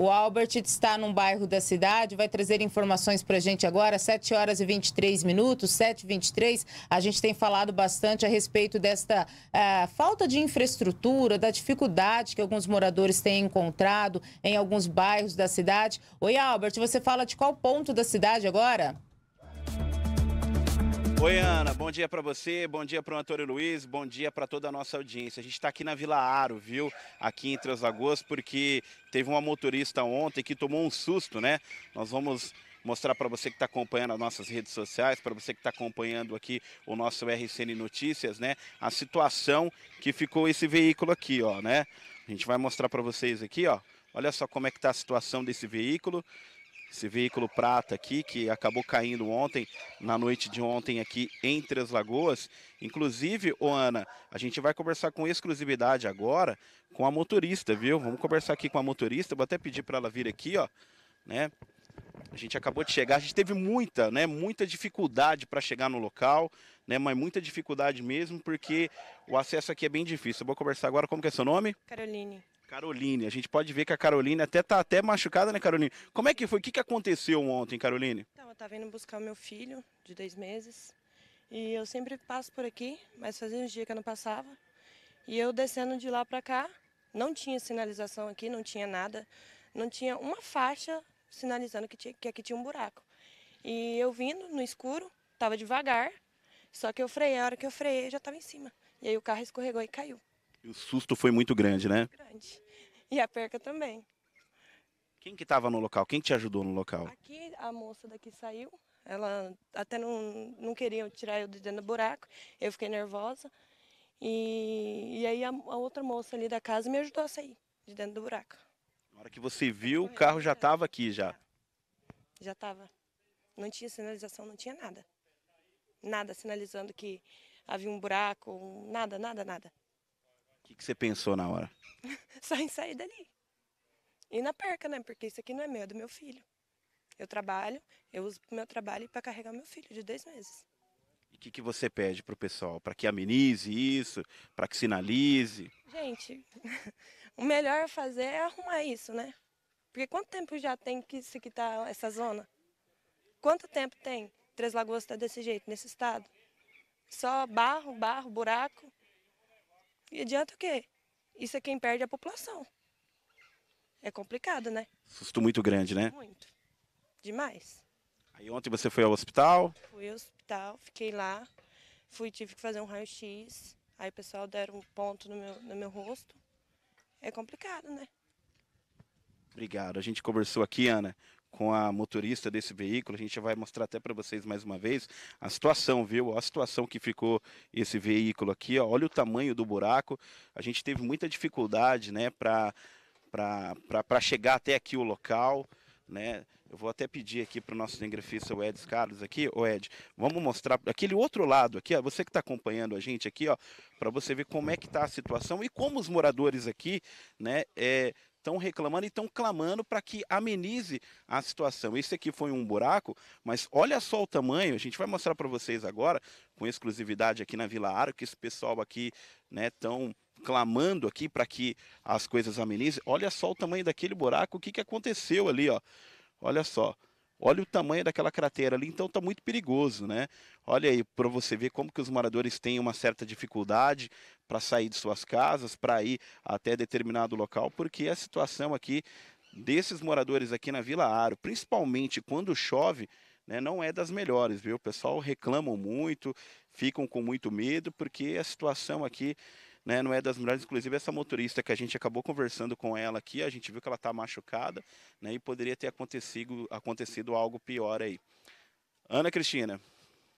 O Albert está num bairro da cidade, vai trazer informações para a gente agora, 7 horas e 23 minutos, 7 e 23. A gente tem falado bastante a respeito desta uh, falta de infraestrutura, da dificuldade que alguns moradores têm encontrado em alguns bairros da cidade. Oi, Albert, você fala de qual ponto da cidade agora? Oi, Ana. Bom dia para você, bom dia para o Antônio Luiz, bom dia para toda a nossa audiência. A gente está aqui na Vila Aro, viu? Aqui em Transagoas, Lagoas, porque teve uma motorista ontem que tomou um susto, né? Nós vamos mostrar para você que está acompanhando as nossas redes sociais, para você que está acompanhando aqui o nosso RCN Notícias, né? A situação que ficou esse veículo aqui, ó, né? A gente vai mostrar para vocês aqui, ó. Olha só como é que está a situação desse veículo esse veículo prata aqui, que acabou caindo ontem, na noite de ontem aqui em Três Lagoas. Inclusive, ô Ana, a gente vai conversar com exclusividade agora com a motorista, viu? Vamos conversar aqui com a motorista, vou até pedir para ela vir aqui, ó, né? A gente acabou de chegar, a gente teve muita, né, muita dificuldade para chegar no local, né, mas muita dificuldade mesmo, porque o acesso aqui é bem difícil. Eu vou conversar agora, como que é seu nome? Caroline. Caroline, a gente pode ver que a Caroline até tá até machucada, né, Caroline? Como é que foi? O que, que aconteceu ontem, Caroline? Então, eu tava indo buscar o meu filho, de dois meses, e eu sempre passo por aqui, mas fazia uns dias que eu não passava. E eu descendo de lá para cá, não tinha sinalização aqui, não tinha nada, não tinha uma faixa sinalizando que, tinha, que aqui tinha um buraco. E eu vindo no escuro, tava devagar, só que eu freiei, a hora que eu freiei já tava em cima. E aí o carro escorregou e caiu o susto foi muito grande, né? Grande. E a perca também. Quem que estava no local? Quem te ajudou no local? Aqui, a moça daqui saiu. Ela até não, não queria tirar eu de dentro do buraco. Eu fiquei nervosa. E, e aí a, a outra moça ali da casa me ajudou a sair de dentro do buraco. Na hora que você viu, o carro já estava aqui já. Já estava. Não tinha sinalização, não tinha nada. Nada sinalizando que havia um buraco, nada, nada, nada que, que você pensou na hora? Só em sair dali. E na perca, né? Porque isso aqui não é meu, é do meu filho. Eu trabalho, eu uso o meu trabalho para carregar meu filho de dois meses. E o que, que você pede para o pessoal? Para que amenize isso? Para que sinalize? Gente, o melhor a fazer é arrumar isso, né? Porque quanto tempo já tem que isso aqui tá, essa zona? Quanto tempo tem Três Lagoas está desse jeito, nesse estado? Só barro, barro, buraco. E adianta o quê? Isso é quem perde a população. É complicado, né? Susto muito grande, né? Muito. Demais. Aí ontem você foi ao hospital? Fui ao hospital, fiquei lá. Fui, tive que fazer um raio-x. Aí o pessoal deram um ponto no meu, no meu rosto. É complicado, né? Obrigado. A gente conversou aqui, Ana, com a motorista desse veículo. A gente vai mostrar até para vocês mais uma vez a situação, viu? A situação que ficou esse veículo aqui, ó. olha o tamanho do buraco. A gente teve muita dificuldade, né, para para chegar até aqui o local, né? Eu vou até pedir aqui para o nosso cinegrafista, o Ed Carlos, aqui, o Ed, vamos mostrar aquele outro lado aqui, ó, você que está acompanhando a gente aqui, ó, para você ver como é que está a situação e como os moradores aqui, né, é, estão reclamando e estão clamando para que amenize a situação. Esse aqui foi um buraco, mas olha só o tamanho. A gente vai mostrar para vocês agora, com exclusividade aqui na Vila Aro, que esse pessoal aqui né, clamando aqui para que as coisas amenizem. Olha só o tamanho daquele buraco, o que, que aconteceu ali, ó. Olha só. Olha o tamanho daquela cratera ali, então está muito perigoso, né? Olha aí para você ver como que os moradores têm uma certa dificuldade para sair de suas casas, para ir até determinado local, porque a situação aqui desses moradores aqui na Vila Aro, principalmente quando chove, né, não é das melhores, viu? O pessoal reclamam muito, ficam com muito medo, porque a situação aqui né, não é das melhores, inclusive essa motorista que a gente acabou conversando com ela aqui, a gente viu que ela está machucada, né, e poderia ter acontecido, acontecido algo pior aí. Ana Cristina.